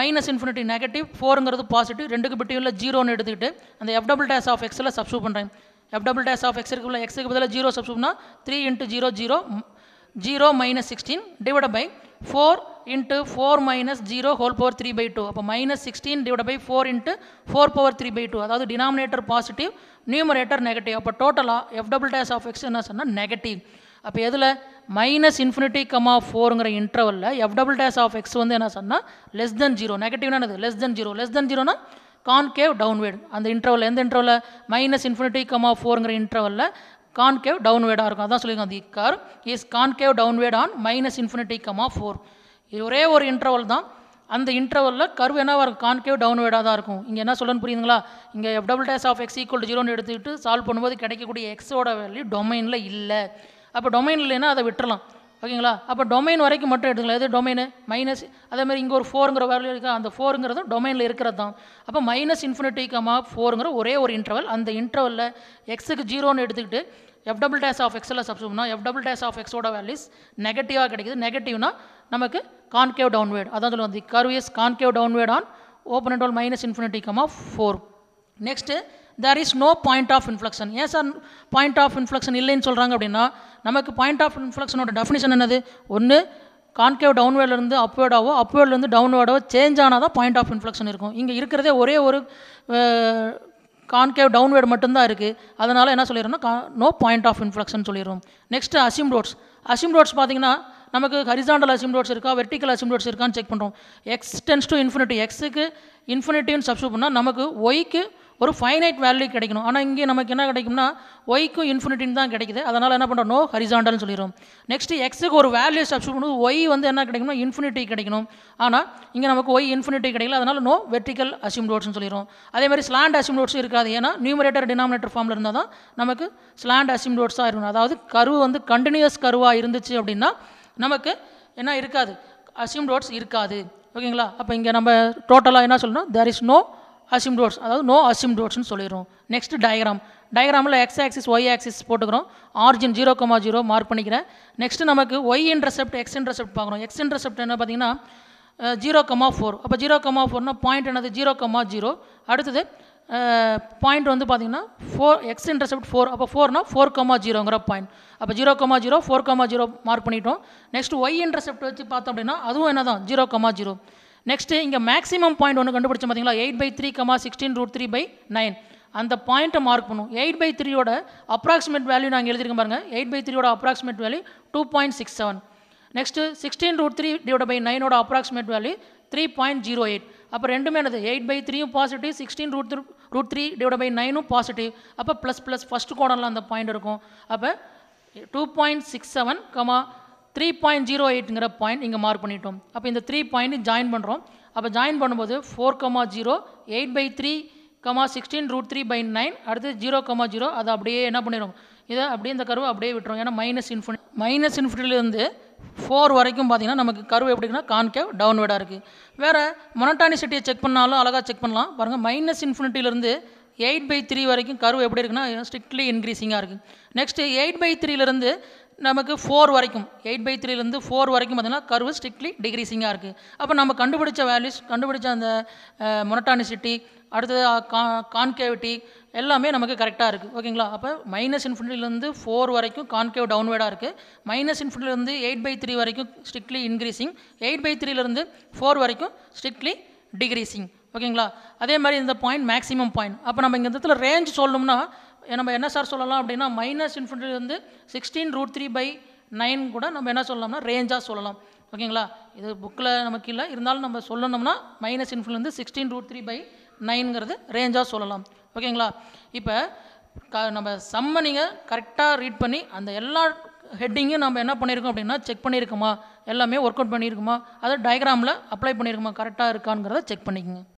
minus infinity negative ஃபோருங்கிறது பாசிட்டிவ் ரெண்டுக்கு பிட்டியில் ஜீரோன்னு எடுத்துக்கிட்டு அந்த எஃப் டபுள் டேஸ் ஆஃப் எக்ஸில் சப்ஸ்டியூட் பண்ணுறேன் F double dash of X இருக்குள்ள எக்ஸுக்கு பதிலாக ஜீரோ சப்ஸ்டியூட்னா three into zero zero zero minus sixteen divide by four into four minus zero whole power three by two அப்போ minus sixteen divide by four into four power three by two அதாவது denominator positive numerator negative அப்போ டோட்டலாக F double dash of X என்ன சொன்னால் negative அப்போ எதில் minus infinity comma ஃபோருங்கிற இன்டர்வலில் F double dash of X வந்து என்ன சொன்னால் லெஸ் தென் ஜீரோ நெகட்டிவ்னா என்னது less than zero less than ஜீரோனா கான்கேவ் டவுன்வேர்டு அந்த இன்டர்வல் எந்த இன்டர்வலில் மைனஸ் இன்ஃபினிட்டி கமா ஃபோருங்கிற இன்டர்வலில் கான்கேவ் டவுன்வேர்டாக இருக்கும் அதான் சொல்லியிருக்கோம் the curve is concave downward on minus infinity comma four இது ஒரே ஒரு இன்டர்வல் தான் அந்த இன்டர்வலில் கர்வ் என்ன வரும் கான்கேவ் டவுன்வேர்டாக தான் இருக்கும் இங்கே என்ன சொல்லணும் புரியுதுங்களா இங்கே double dash of X equal ஜீரோன்னு எடுத்துக்கிட்டு சால்வ் பண்ணும்போது கிடைக்கக்கூடிய எக்ஸோட வேல்யூ டொமைனில் இல்லை அப்போ டொமைன் இல்லைன்னா அதை விட்டுறலாம் ஓகேங்களா அப்போ டொமைன் வரைக்கும் மட்டும் எடுத்துக்கலாம் எது டொமைனு மைனஸ் அதேமாதிரி இங்கே ஒரு ஃபோருங்கிற வேல்யூ இருக்கா அந்த ஃபோருங்கிறது டொமைனில் இருக்கிறது தான் அப்போ மைனஸ் இன்ஃபினிட்டிக்கமாக ஃபோருங்கிற ஒரே ஒரு இன்டர்வல் அந்த இன்டர்வலில் எக்ஸுக்கு ஜீரோன்னு எடுத்துக்கிட்டு எஃப் டபுள் டேஸ் ஆஃப் எக்ஸில் சப்ஸ்டியூட்னா எஃப் டபுள் டேஸ் ஆஃப் எக்ஸோட வேல்யூஸ் நெகட்டிவாக கிடைக்குது நெகட்டிவ்னா நமக்கு கான்கேவ் டவுன்வேர்டு அதான் சொல்லுவோம் the curve is concave downward on open and all minus infinity of four next there is no point of inflection ஏன் சார் பாயிண்ட் ஆஃப் இன்ஃப்ளக்ஷன் இல்லைன்னு சொல்கிறாங்க அப்படின்னா நமக்கு பாயிண்ட் ஆஃப் இன்ஃப்ளக்ஷனோட டெஃபினேஷன் என்னது ஒன்று கான்கேவ் டவுன்வேர்ட்லேருந்து அப்வேர்டாவோ அப்வேர்ட்லேருந்து டவுன்வேர்டாவோ சேஞ்ச் ஆனால் தான் பாயிண்ட் ஆஃப் இன்ஃப்ளக்ஷன் இருக்கும் இங்கே இருக்கிறதே ஒரே ஒரு கான்கேவ் டவுன்வேர்டு மட்டும்தான் இருக்குது அதனால் என்ன சொல்லிடுறோம்னா கா நோ பாயிண்ட் ஆஃப் இன்ஃப்ளக்ஷன் சொல்லிடுவோம் next asymptotes asymptotes பார்த்தீங்கன்னா நமக்கு ஹரிசாண்டல் அசிம் ரோட்ஸ் இருக்கா வெர்டிக்கல் அசிம் ரோட்ஸ் இருக்கான்னு செக் பண்ணுறோம் எக்ஸ் டென்ஸ் டு இன்ஃபினிட்டி எக்ஸுக்கு இன்ஃபினிட்டின்னு சப்ஸ்டியூட் பண்ணால் நமக்கு ஒய்க்கு ஒரு ஃபைனைட் வேல்யூ கிடைக்கணும் ஆனால் இங்கே நமக்கு என்ன கிடைக்கும்னா ஒய்க்கும் இன்ஃபினிட்டின்னு தான் கிடைக்குது அதனால் என்ன பண்ணுறோம் நோ ஹரிசாண்டல்னு சொல்லிடுவோம் நெக்ஸ்ட்டு எக்ஸுக்கு ஒரு வேல்யூ சப்ஸ்டியூட் பண்ணும்போது ஒய் வந்து என்ன கிடைக்கணும் இன்ஃபினிட்டி கிடைக்கணும் ஆனால் இங்கே நமக்கு ஒய் இன்ஃபினிட்டி கிடைக்கல அதனால் நோ வெர்டிக்கல் அசிம் டோட்ஸ்னு சொல்லிடுவோம் அதே மாதிரி ஸ்லாண்ட் அசிம் டோட்ஸும் இருக்காது ஏன்னா நியூமரேட்டர் டினாமினேட்டர் ஃபார்மில் இருந்தால் தான் நமக்கு ஸ்லாண்ட் அசிம் டோட்ஸாக இருக்கணும் அதாவது கருவு வந்து கண்டினியூஸ் கருவாக இருந்துச்சு அப்படின்னா நமக்கு என்ன இருக்காது அசிம் டோட்ஸ் இருக்காது ஓகேங்களா அப்போ இங்கே நம்ம டோட்டலாக என்ன சொல்லணும் there is no asymptotes அதாவது நோ அசிம் டோட்ஸ்னு சொல்லிடுறோம் நெக்ஸ்ட் டயக்ராம் டயக்ராமில் எக்ஸ் ஆக்சிஸ் ஒய் ஆக்சிஸ் போட்டுக்கிறோம் origin zero comma zero mark பண்ணிக்கிறேன் நெக்ஸ்ட் நமக்கு ஒய் இன்டர்செப்ட் எக்ஸ் இன்டர்செப்ட் பார்க்குறோம் எக்ஸ் இன்டர்செப்ட் என்ன பார்த்தீங்கன்னா ஜீரோ கமா ஃபோர் அப்போ ஜீரோ கமா ஃபோர்னா பாயிண்ட் என்னது ஜீரோ கமா ஜீரோ அடுத்தது பாயிண்ட் வந்து பார்த்தீங்கன்னா ஃபோர் எக்ஸ் இன்டர்செப்ட் ஃபோர் அப்போ ஃபோர்னா ஃபோர் கமா ஜீரோங்கிற பாயிண்ட் அப்போ zero comma zero four comma zero mark பண்ணிட்டோம் நெக்ஸ்ட் ஒய் இன்டர்செப்ட் வச்சு பார்த்தோம் அப்படின்னா அதுவும் என்ன தான் ஜீரோ கமா ஜீரோ நெக்ஸ்ட்டு இங்கே மேக்ஸிமம் பாயிண்ட் ஒன்று கண்டுபிடிச்ச பார்த்தீங்களா eight by three comma sixteen root three by nine அந்த பாயிண்ட்டை மார்க் பண்ணும் எயிட் பை த்ரீயோட அப்ராக்சிமேட் வேல்யூ நாங்கள் எழுதியிருக்கோம் பாருங்கள் எயிட் பை த்ரீயோட approximate value two point six seven next sixteen root three divide by நைனோட approximate value three point zero eight அப்போ ரெண்டுமே என்னது எயிட் பை த்ரீயும் positive sixteen root through root three divide by நைனும் பாசிட்டிவ் அப்போ plus plus first கோடனில் அந்த point இருக்கும் அப்போ two point six seven comma three point zero எயிட்டுங்கிற பாயிண்ட் இங்கே மார்க் பண்ணிட்டோம் அப்போ இந்த த்ரீ பாயிண்ட் ஜாயின் பண்ணுறோம் அப்போ ஜாயின் பண்ணும்போது four comma zero eight by three comma sixteen root three by nine அடுத்து ஜீரோ கமா ஜீரோ அதை அப்படியே என்ன பண்ணிடுவோம் இதை அப்படியே இந்த கருவை அப்படியே விட்டுரும் ஏன்னா மைனஸ் இன்ஃபினி மைனஸ் இன்ஃபினிட்டிலேருந்து ஃபோர் வரைக்கும் பார்த்தீங்கன்னா நமக்கு கருவு எப்படின்னா கான்கேவ் டவுன்வேர்டாக இருக்குது வேறு மொனட்டானிசிட்டியை செக் பண்ணாலும் அழகாக செக் பண்ணலாம் பாருங்கள் மைனஸ் இன்ஃபினிட்டிலேருந்து எயிட் பை த்ரீ வரைக்கும் கருவு எப்படி இருக்குன்னா ஸ்ட்ரிக்ட்லி இன்க்ரீஸிங்காக இருக்குது நெக்ஸ்ட்டு எயிட் பை த்ரீலேருந்து நமக்கு ஃபோர் வரைக்கும் எயிட் பை த்ரீலேருந்து ஃபோர் வரைக்கும் பார்த்திங்கன்னா கர்வு ஸ்ட்ரிக்ட்லி டிக்ரீசிங்காக இருக்குது அப்போ நம்ம கண்டுபிடிச்ச வேல்யூஸ் கண்டுபிடிச்ச அந்த மொனட்டானிசிட்டி அடுத்தது கா கான்கேவிட்டி எல்லாமே நமக்கு கரெக்டாக இருக்குது ஓகேங்களா அப்போ மைனஸ் இன்ஃபினிட்டிலேருந்து ஃபோர் வரைக்கும் கான்கேவ் டவுன்வேர்டாக இருக்குது மைனஸ் இன்ஃபினிட்டிலேருந்து எயிட் பை த்ரீ வரைக்கும் ஸ்ட்ரிக்ட்லி இன்க்ரீஸிங் எயிட் பை த்ரீலேருந்து ஃபோர் வரைக்கும் ஸ்ட்ரிக்ட்லி டிக்ரீஸிங் ஓகேங்களா அதே மாதிரி இந்த பாயிண்ட் மேக்ஸிமம் பாயிண்ட் அப்போ நம்ம இந்த இடத்துல ரேஞ்ச் சொல்லணும்னா நம்ம என்ன சார் சொல்லலாம் அப்படின்னா மைனஸ் இன்ஃபினிட்டி வந்து sixteen root three by nine கூட நம்ம என்ன சொல்லலாம்னா ரேஞ்சாக சொல்லலாம் ஓகேங்களா இது புக்கில் நமக்கு இல்லை இருந்தாலும் நம்ம சொல்லணும்னா மைனஸ் இன்ஃபினிட்டி வந்து சிக்ஸ்டீன் ரூட் த்ரீ பை நைனுங்கிறது ரேஞ்சாக சொல்லலாம் ஓகேங்களா இப்போ க நம்ம சம்மை நீங்கள் கரெக்டாக ரீட் பண்ணி அந்த எல்லா ஹெட்டிங்கும் நம்ம என்ன பண்ணியிருக்கோம் அப்படின்னா செக் பண்ணியிருக்கோமா எல்லாமே ஒர்க் அவுட் பண்ணியிருக்குமா அதை டயக்ராமில் அப்ளை பண்ணியிருக்கோமா கரெக்டாக இருக்கான்ங்கிறத செக் பண்ணிக்கோங்க